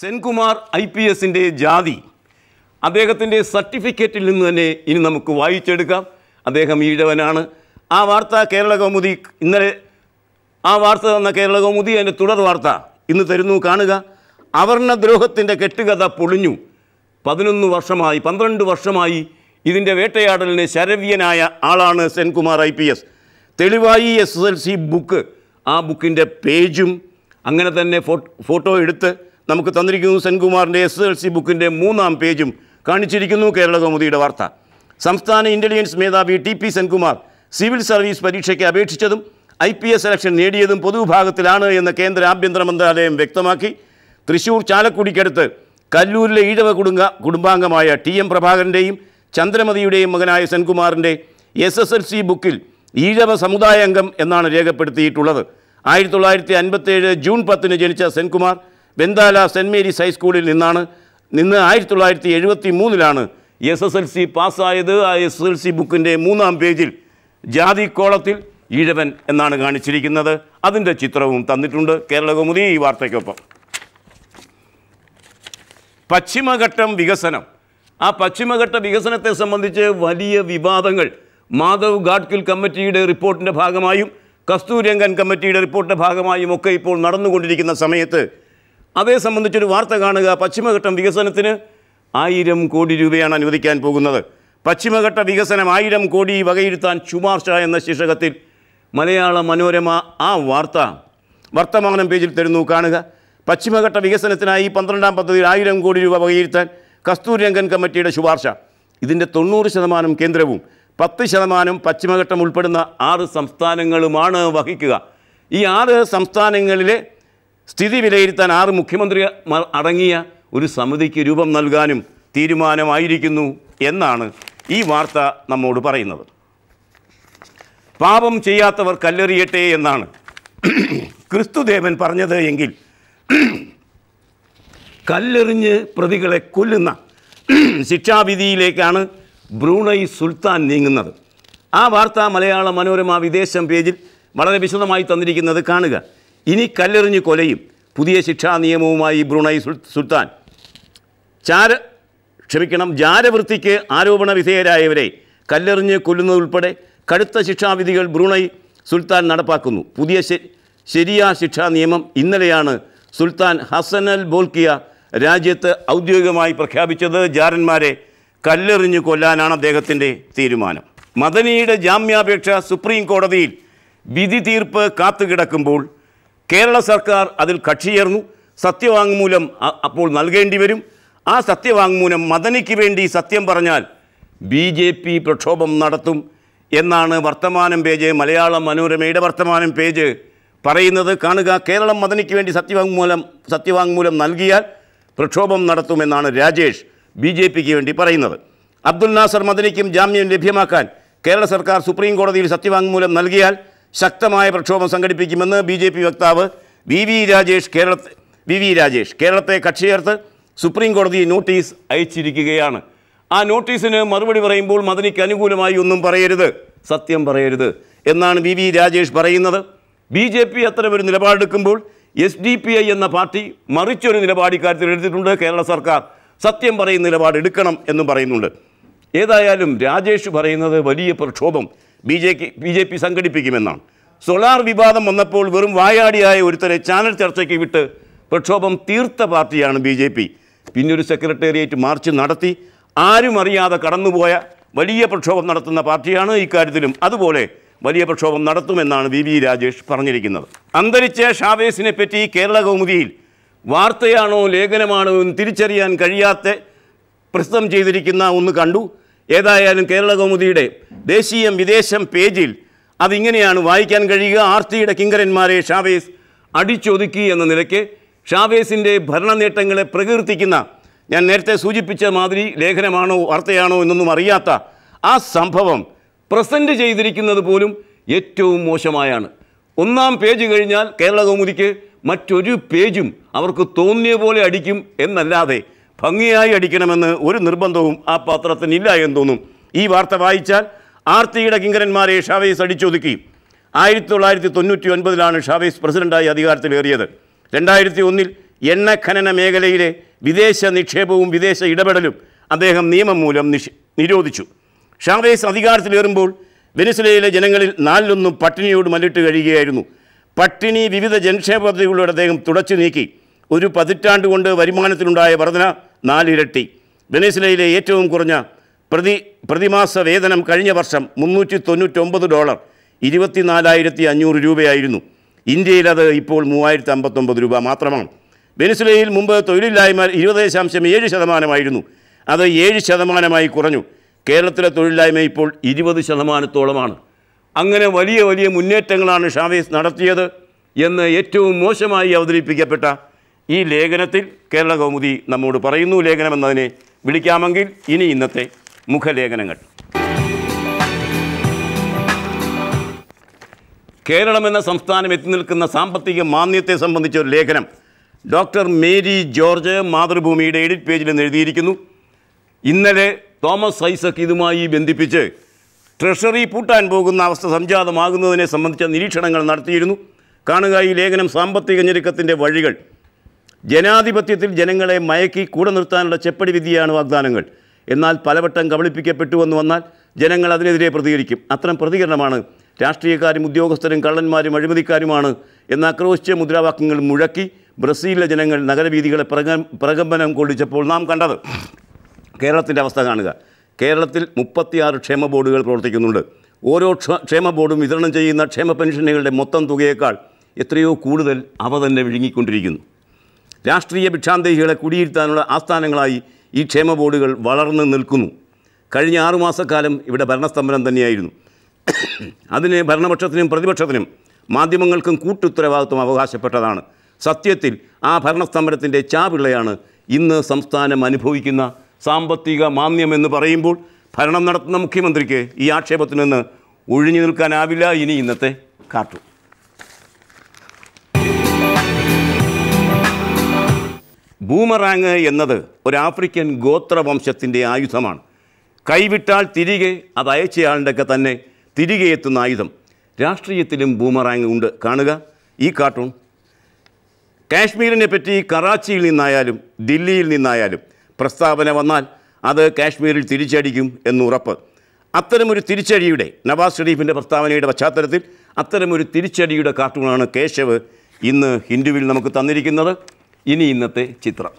Senkumar I P എസിൻ്റെ ജാതി അദ്ദേഹത്തിൻ്റെ സർട്ടിഫിക്കറ്റിൽ നിന്ന് തന്നെ ഇനി നമുക്ക് വായിച്ചെടുക്കാം അദ്ദേഹം ഈഴവനാണ് ആ വാർത്ത കേരള കൗമുദി ഇന്നലെ ആ വാർത്ത തന്ന കേരള കൗമുദി അതിൻ്റെ തുടർ വാർത്ത ഇന്ന് തരുന്നു കാണുക അവർണദ്രോഹത്തിൻ്റെ കെട്ടുകഥ പൊളിഞ്ഞു പതിനൊന്ന് വർഷമായി പന്ത്രണ്ട് വർഷമായി ഇതിൻ്റെ വേട്ടയാടലിന് ശരവ്യനായ ആളാണ് സെൻകുമാർ ഐ പി എസ് തെളിവായി S S L C book ആ ബുക്കിൻ്റെ പേജും അങ്ങനെ തന്നെ ഫോട്ടോ എടുത്ത് നമുക്ക് തന്നിരിക്കുന്നു സെൻകുമാറിൻ്റെ എസ് എൽ സി ബുക്കിൻ്റെ മൂന്നാം പേജും കാണിച്ചിരിക്കുന്നു കേരള വാർത്ത സംസ്ഥാന ഇൻ്റലിജൻസ് മേധാവി T P Senkumar civil service പരീക്ഷയ്ക്ക് അപേക്ഷിച്ചതും ഐ പി എസ് സെലക്ഷൻ നേടിയതും പൊതുവിഭാഗത്തിലാണ് എന്ന് കേന്ദ്ര ആഭ്യന്തര മന്ത്രാലയം വ്യക്തമാക്കി തൃശൂർ ചാലക്കുടിക്കടുത്ത് കല്ലൂരിലെ ഈഴവ കുടുംബ കുടുംബാംഗമായ ടി എം പ്രഭാകരൻ്റെയും ചന്ദ്രമതിയുടെയും മകനായ സെൻകുമാറിൻ്റെ എസ് എസ് എൽ സി ബുക്കിൽ ഈഴവ സമുദായ അംഗം എന്നാണ് രേഖപ്പെടുത്തിയിട്ടുള്ളത് ആയിരത്തി തൊള്ളായിരത്തി അൻപത്തേഴ് ജൂൺ പത്തിന് ജനിച്ച സെൻകുമാർ ബെന്താല സെൻറ്റ് മേരീസ് ഹൈസ്കൂളിൽ നിന്നാണ് നിന്ന് ആയിരത്തി തൊള്ളായിരത്തി എഴുപത്തി മൂന്നിലാണ് എസ് എസ് എൽ സി പാസ്സായത് ആ എസ് എൽ സി ബുക്കിൻ്റെ മൂന്നാം പേജിൽ ജാതി കോളത്തിൽ ഈഴവൻ എന്നാണ് കാണിച്ചിരിക്കുന്നത് അതിൻ്റെ ചിത്രവും തന്നിട്ടുണ്ട് കേരളകൗമുദി ഈ വാർത്തയ്ക്കൊപ്പം പശ്ചിമഘട്ടം വികസനം ആ പശ്ചിമഘട്ട വികസനത്തെ സംബന്ധിച്ച് വലിയ വിവാദങ്ങൾ മാധവ് ഗാഡ്കിൽ കമ്മിറ്റിയുടെ റിപ്പോർട്ടിൻ്റെ ഭാഗമായും കസ്തൂരംഗൻ കമ്മിറ്റിയുടെ റിപ്പോർട്ടിൻ്റെ ഭാഗമായും ഒക്കെ ഇപ്പോൾ നടന്നുകൊണ്ടിരിക്കുന്ന സമയത്ത് അതേ സംബന്ധിച്ചൊരു വാർത്ത കാണുക പശ്ചിമഘട്ടം വികസനത്തിന് ആയിരം കോടി രൂപയാണ് അനുവദിക്കാൻ പോകുന്നത് പശ്ചിമഘട്ട വികസനം ആയിരം കോടി വകയിരുത്താൻ ശുപാർശ എന്ന ശീർഷകത്തിൽ മലയാള മനോരമ ആ വാർത്ത വർത്തമാനം പേജിൽ തരുന്നു കാണുക പശ്ചിമഘട്ട വികസനത്തിനായി പന്ത്രണ്ടാം പദ്ധതിയിൽ ആയിരം കോടി രൂപ വകയിരുത്താൻ കസ്തൂരിരംഗൻ കമ്മിറ്റിയുടെ ശുപാർശ ഇതിൻ്റെ തൊണ്ണൂറ് ശതമാനം കേന്ദ്രവും പത്ത് ശതമാനം പശ്ചിമഘട്ടം ഉൾപ്പെടുന്ന ആറ് സംസ്ഥാനങ്ങളുമാണ് വഹിക്കുക ഈ ആറ് സംസ്ഥാനങ്ങളിലെ സ്ഥിതി വിലയിരുത്താൻ ആറ് മുഖ്യമന്ത്രി അടങ്ങിയ ഒരു സമിതിക്ക് രൂപം നൽകാനും തീരുമാനമായിരിക്കുന്നു എന്നാണ് ഈ വാർത്ത നമ്മോട് പറയുന്നത് പാപം ചെയ്യാത്തവർ കല്ലെറിയട്ടെ എന്നാണ് ക്രിസ്തുദേവൻ പറഞ്ഞത് എങ്കിൽ കല്ലെറിഞ്ഞ് പ്രതികളെ കൊല്ലുന്ന ശിക്ഷാവിധിയിലേക്കാണ് ബ്രൂണൈ സുൽത്താൻ നീങ്ങുന്നത് ആ വാർത്ത മലയാള മനോരമ വിദേശം പേജിൽ വളരെ വിശദമായി തന്നിരിക്കുന്നത് കാണുക ഇനി കല്ലെറിഞ്ഞ് കൊലയും പുതിയ ശിക്ഷാ നിയമവുമായി ബ്രുണൈ സുൽത്താൻ ചാര ക്ഷമിക്കണം ജാരവൃത്തിക്ക് ആരോപണ വിധേയരായവരെ കല്ലെറിഞ്ഞ് കൊല്ലുന്നതുൾപ്പെടെ കടുത്ത ശിക്ഷാവിധികൾ ബ്രുണൈ സുൽത്താൻ നടപ്പാക്കുന്നു പുതിയ ശരിയ ശിക്ഷാ നിയമം ഇന്നലെയാണ് സുൽത്താൻ ഹസൻ അൽ ബോൽക്കിയ രാജ്യത്ത് ഔദ്യോഗികമായി പ്രഖ്യാപിച്ചത് ജാരന്മാരെ കല്ലെറിഞ്ഞ് കൊല്ലാനാണ് അദ്ദേഹത്തിൻ്റെ തീരുമാനം മദനിയുടെ ജാമ്യാപേക്ഷ സുപ്രീം കോടതിയിൽ വിധി തീർപ്പ് കാത്തുകിടക്കുമ്പോൾ കേരള സർക്കാർ അതിൽ കക്ഷിയേർന്നു സത്യവാങ്മൂലം അപ്പോൾ നൽകേണ്ടി വരും ആ സത്യവാങ്മൂലം മദനിക്ക് വേണ്ടി സത്യം പറഞ്ഞാൽ ബി ജെ പി പ്രക്ഷോഭം നടത്തും എന്നാണ് വർത്തമാനം പേജ് മലയാളം മനോരമയുടെ വർത്തമാനം പേജ് പറയുന്നത് കാണുക കേരളം മദനിക്ക് വേണ്ടി സത്യവാങ്മൂലം സത്യവാങ്മൂലം നൽകിയാൽ പ്രക്ഷോഭം നടത്തുമെന്നാണ് രാജേഷ് ബി ജെ പിക്ക് വേണ്ടി പറയുന്നത് അബ്ദുൽ നാസർ മദനിക്കും ജാമ്യം ലഭ്യമാക്കാൻ കേരള സർക്കാർ സുപ്രീം കോടതിയിൽ സത്യവാങ്മൂലം നൽകിയാൽ ശക്തമായ പ്രക്ഷോഭം സംഘടിപ്പിക്കുമെന്ന് ബി ജെ പി വക്താവ് V V Rajesh Kerala V V Rajesh കേരളത്തെ കക്ഷി ചേർത്ത് സുപ്രീം കോടതി നോട്ടീസ് അയച്ചിരിക്കുകയാണ് ആ നോട്ടീസിന് മറുപടി പറയുമ്പോൾ മദനിക്ക് അനുകൂലമായി ഒന്നും പറയരുത് സത്യം പറയരുത് എന്നാണ് വി വി രാജേഷ് പറയുന്നത് ബി ജെ പി അത്തരമൊരു നിലപാടെടുക്കുമ്പോൾ എസ് ഡി പി ഐ എന്ന പാർട്ടി മറിച്ചൊരു നിലപാട് ഇക്കാര്യത്തിൽ എടുത്തിട്ടുണ്ട് കേരള സർക്കാർ സത്യം പറയുന്ന നിലപാട് എടുക്കണം എന്നും പറയുന്നുണ്ട് ഏതായാലും രാജേഷ് പറയുന്നത് വലിയ പ്രക്ഷോഭം B J B J P സംഘടിപ്പിക്കുമെന്നാണ് സോളാർ വിവാദം വന്നപ്പോൾ വെറും വായാടിയായ ഒരുത്തരെ ചാനൽ ചർച്ചയ്ക്ക് വിട്ട് പ്രക്ഷോഭം തീർത്ത പാർട്ടിയാണ് ബി ജെ പി പിന്നൊരു സെക്രട്ടേറിയറ്റ് മാർച്ച് നടത്തി ആരും അറിയാതെ കടന്നുപോയ വലിയ പ്രക്ഷോഭം നടത്തുന്ന പാർട്ടിയാണ് ഇക്കാര്യത്തിലും അതുപോലെ വലിയ പ്രക്ഷോഭം നടത്തുമെന്നാണ് വി വി രാജേഷ് പറഞ്ഞിരിക്കുന്നത് അന്തരിച്ച ഷാവേസിനെ പറ്റി കേരള കൗമുദിയിൽ വാർത്തയാണോ ലേഖനമാണോ എന്ന് തിരിച്ചറിയാൻ കഴിയാത്ത പ്രസിദ്ധം ചെയ്തിരിക്കുന്ന ഒന്ന് കണ്ടു ഏതായാലും കേരള കൗമുദിയുടെ ദേശീയം വിദേശം പേജിൽ അതിങ്ങനെയാണ് വായിക്കാൻ കഴിയുക ആർത്തിയുടെ കിങ്കരന്മാരെ ഷാവേസ് അടിച്ചൊതുക്കി എന്ന നിലയ്ക്ക് ഷാവേസിൻ്റെ ഭരണ നേട്ടങ്ങളെ പ്രകീർത്തിക്കുന്ന ഞാൻ നേരത്തെ സൂചിപ്പിച്ച മാതിരി ലേഖനമാണോ വാർത്തയാണോ എന്നൊന്നും അറിയാത്ത ആ സംഭവം പ്രസൻറ്റ് ചെയ്തിരിക്കുന്നത് പോലും ഏറ്റവും മോശമായാണ് ഒന്നാം പേജ് കഴിഞ്ഞാൽ കേരള കൗമുദിക്ക് മറ്റൊരു പേജും അവർക്ക് തോന്നിയ പോലെ അടിക്കും എന്നല്ലാതെ ഭംഗിയായി അടിക്കണമെന്ന് ഒരു നിർബന്ധവും ആ ഇല്ല എന്ന് തോന്നും ഈ വാർത്ത വായിച്ചാൽ ആർത്തിയുടെ കിങ്കരന്മാരെ ഷാവേസ് അടിച്ചൊതുക്കി ആയിരത്തി തൊള്ളായിരത്തി തൊണ്ണൂറ്റി ഒൻപതിലാണ് ഷാവേസ് പ്രസിഡൻ്റായി അധികാരത്തിലേറിയത് രണ്ടായിരത്തി ഒന്നിൽ എണ്ണ ഖനന മേഖലയിലെ വിദേശ നിക്ഷേപവും വിദേശ ഇടപെടലും അദ്ദേഹം നിയമം മൂലം നിഷ് നിരോധിച്ചു ഷാവേസ് അധികാരത്തിലേറുമ്പോൾ വെനിസുലയിലെ ജനങ്ങളിൽ നാലിലൊന്നും പട്ടിണിയോട് മല്ലിട്ട് കഴിയുകയായിരുന്നു പട്ടിണി വിവിധ ജനക്ഷേമ പദ്ധതികളോട് അദ്ദേഹം തുടച്ചു നീക്കി ഒരു പതിറ്റാണ്ട് കൊണ്ട് വരുമാനത്തിലുണ്ടായ വർധന നാലിരട്ടി വെനേസുലയിലെ ഏറ്റവും കുറഞ്ഞ പ്രതി പ്രതിമാസ വേതനം കഴിഞ്ഞ വർഷം മുന്നൂറ്റി തൊണ്ണൂറ്റൊമ്പത് ഡോളർ ഇരുപത്തിനാലായിരത്തി അഞ്ഞൂറ് രൂപയായിരുന്നു ഇന്ത്യയിൽ അത് ഇപ്പോൾ മൂവായിരത്തി അമ്പത്തൊമ്പത് രൂപ മാത്രമാണ് വെനസുലയിൽ മുമ്പ് തൊഴിലില്ലായ്മ ഇരുപത് ദശാംശം ഏഴ് ശതമാനമായിരുന്നു അത് ഏഴ് ശതമാനമായി കുറഞ്ഞു കേരളത്തിലെ തൊഴിലില്ലായ്മ ഇപ്പോൾ ഇരുപത് ശതമാനത്തോളമാണ് അങ്ങനെ വലിയ വലിയ മുന്നേറ്റങ്ങളാണ് ഷാവേസ് നടത്തിയത് എന്ന് ഏറ്റവും മോശമായി അവതരിപ്പിക്കപ്പെട്ട ഈ ലേഖനത്തിൽ കേരള കൗമുദി നമ്മോട് പറയുന്നു ലേഖനം എന്നതിനെ വിളിക്കാമെങ്കിൽ ഇനി ഇന്നത്തെ മുഖലേഖനങ്ങൾ കേരളം എന്ന സംസ്ഥാനം എത്തി നിൽക്കുന്ന സാമ്പത്തിക മാന്യത്തെ സംബന്ധിച്ച ഒരു ലേഖനം ഡോക്ടർ മേരി ജോർജ് മാതൃഭൂമിയുടെ എഡിറ്റ് പേജിൽ നിന്ന് എഴുതിയിരിക്കുന്നു ഇന്നലെ തോമസ് ഐസക് ഇതുമായി ബന്ധിപ്പിച്ച് ട്രഷറി പൂട്ടാൻ പോകുന്ന അവസ്ഥ സംജാതമാകുന്നതിനെ സംബന്ധിച്ച നിരീക്ഷണങ്ങൾ നടത്തിയിരുന്നു കാണുക ഈ ലേഖനം സാമ്പത്തിക ഞെരുക്കത്തിൻ്റെ വഴികൾ ജനാധിപത്യത്തിൽ ജനങ്ങളെ മയക്കി കൂടെ നിർത്താനുള്ള ചെപ്പടി വിധിയാണ് വാഗ്ദാനങ്ങൾ എന്നാൽ പലവട്ടം കബളിപ്പിക്കപ്പെട്ടു എന്ന് വന്നാൽ ജനങ്ങൾ അതിനെതിരെ പ്രതികരിക്കും അത്തരം പ്രതികരണമാണ് രാഷ്ട്രീയക്കാരും ഉദ്യോഗസ്ഥരും കള്ളന്മാരും അഴിമതിക്കാരുമാണ് എന്ന ആക്രോശിച്ച മുദ്രാവാക്യങ്ങൾ മുഴക്കി ബ്രസീലിലെ ജനങ്ങൾ നഗരവീതികളെ പ്രക പ്രകമ്പനം കൊള്ളിച്ചപ്പോൾ നാം കണ്ടത് കേരളത്തിൻ്റെ അവസ്ഥ കാണുക കേരളത്തിൽ മുപ്പത്തിയാറ് ക്ഷേമ ബോർഡുകൾ പ്രവർത്തിക്കുന്നുണ്ട് ഓരോ ക്ഷേമ ബോർഡും വിതരണം ചെയ്യുന്ന ക്ഷേമ പെൻഷനുകളുടെ മൊത്തം തുകയേക്കാൾ എത്രയോ കൂടുതൽ അവ തന്നെ വിഴുങ്ങിക്കൊണ്ടിരിക്കുന്നു രാഷ്ട്രീയ ഭിക്ഷാന്തേഹികളെ കുടിയിരുത്താനുള്ള ആസ്ഥാനങ്ങളായി ഈ ക്ഷേമ ബോർഡുകൾ വളർന്നു നിൽക്കുന്നു കഴിഞ്ഞ ആറുമാസക്കാലം ഇവിടെ ഭരണസ്തംഭനം തന്നെയായിരുന്നു അതിന് ഭരണപക്ഷത്തിനും പ്രതിപക്ഷത്തിനും മാധ്യമങ്ങൾക്കും കൂട്ടുത്തരവാദിത്വം അവകാശപ്പെട്ടതാണ് സത്യത്തിൽ ആ ഭരണസ്തംഭനത്തിൻ്റെ ചാപിള്ളയാണ് ഇന്ന് സംസ്ഥാനം അനുഭവിക്കുന്ന സാമ്പത്തിക മാന്ദ്യം എന്ന് പറയുമ്പോൾ ഭരണം നടത്തുന്ന മുഖ്യമന്ത്രിക്ക് ഈ ആക്ഷേപത്തിൽ നിന്ന് ഒഴിഞ്ഞു നിൽക്കാനാവില്ല ഇനി ഇന്നത്തെ കാട്ടു ബൂമറാങ് എന്നത് ഒരു ആഫ്രിക്കൻ ഗോത്രവംശത്തിൻ്റെ ആയുധമാണ് കൈവിട്ടാൽ തിരികെ അത് അയച്ചയാളുടെയൊക്കെ തന്നെ തിരികെ എത്തുന്ന ആയുധം രാഷ്ട്രീയത്തിലും ബൂമറാങ് ഉണ്ട് കാണുക ഈ കാർട്ടൂൺ കാശ്മീരിനെ പറ്റി കറാച്ചിയിൽ നിന്നായാലും ദില്ലിയിൽ നിന്നായാലും പ്രസ്താവന വന്നാൽ അത് കാശ്മീരിൽ തിരിച്ചടിക്കും എന്ന് ഉറപ്പ് അത്തരമൊരു തിരിച്ചടിയുടെ നവാസ് ഷെരീഫിൻ്റെ പ്രസ്താവനയുടെ പശ്ചാത്തലത്തിൽ അത്തരമൊരു തിരിച്ചടിയുടെ കാർട്ടൂണാണ് കേശവ് ഇന്ന് ഹിന്ദുവിൽ നമുക്ക് തന്നിരിക്കുന്നത് ഇനി ഇന്നത്തെ ചിത്രം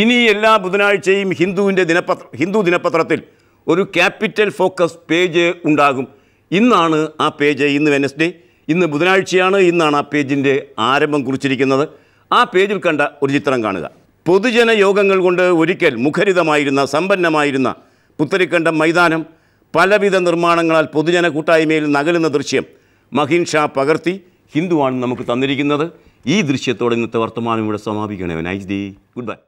ഇനി എല്ലാ ബുധനാഴ്ചയും ഹിന്ദുവിൻ്റെ ദിനപത്ര ഹിന്ദു ദിനപത്രത്തിൽ ഒരു ക്യാപിറ്റൽ ഫോക്കസ് പേജ് ഉണ്ടാകും ഇന്നാണ് ആ പേജ് ഇന്ന് വെനസ്ഡേ ഇന്ന് ബുധനാഴ്ചയാണ് ഇന്നാണ് ആ പേജിൻ്റെ ആരംഭം കുറിച്ചിരിക്കുന്നത് ആ പേജിൽ കണ്ട ഒരു ചിത്രം കാണുക പൊതുജന യോഗങ്ങൾ കൊണ്ട് ഒരിക്കൽ മുഖരിതമായിരുന്ന സമ്പന്നമായിരുന്ന പുത്തരിക്കണ്ടം മൈതാനം പലവിധ നിർമ്മാണങ്ങളാൽ പൊതുജന കൂട്ടായ്മയിൽ നകലുന്ന ദൃശ്യം മഹിൻ ഷാ പകർത്തി ഹിന്ദുവാണ് നമുക്ക് തന്നിരിക്കുന്നത് ഈ ദൃശ്യത്തോടെ ഇന്നത്തെ വർത്തമാനം ഇവിടെ സമാപിക്കണേ നൈസ് ഡേ ഗുഡ് ബൈ